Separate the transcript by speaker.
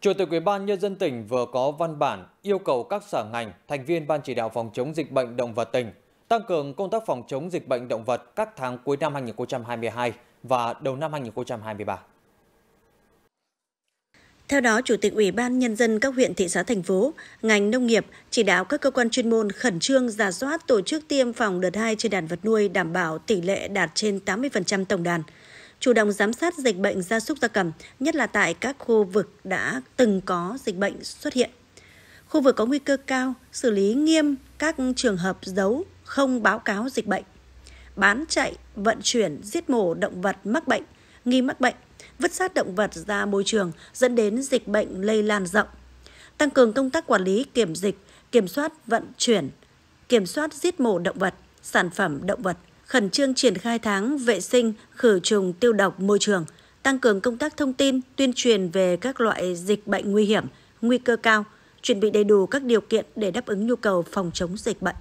Speaker 1: Chủ tịch Ủy ban nhân dân tỉnh vừa có văn bản yêu cầu các sở ngành, thành viên ban chỉ đạo phòng chống dịch bệnh động vật tỉnh tăng cường công tác phòng chống dịch bệnh động vật các tháng cuối năm 2022 và đầu năm 2023.
Speaker 2: Theo đó, Chủ tịch Ủy ban Nhân dân các huyện, thị xã, thành phố, ngành nông nghiệp chỉ đạo các cơ quan chuyên môn khẩn trương giả soát tổ chức tiêm phòng đợt 2 trên đàn vật nuôi đảm bảo tỷ lệ đạt trên 80% tổng đàn – chủ động giám sát dịch bệnh gia súc gia cầm, nhất là tại các khu vực đã từng có dịch bệnh xuất hiện. Khu vực có nguy cơ cao, xử lý nghiêm các trường hợp giấu, không báo cáo dịch bệnh, bán chạy, vận chuyển, giết mổ động vật mắc bệnh, nghi mắc bệnh, vứt sát động vật ra môi trường dẫn đến dịch bệnh lây lan rộng. Tăng cường công tác quản lý kiểm dịch, kiểm soát vận chuyển, kiểm soát giết mổ động vật, sản phẩm động vật, khẩn trương triển khai tháng vệ sinh, khử trùng tiêu độc môi trường, tăng cường công tác thông tin, tuyên truyền về các loại dịch bệnh nguy hiểm, nguy cơ cao, chuẩn bị đầy đủ các điều kiện để đáp ứng nhu cầu phòng chống dịch bệnh.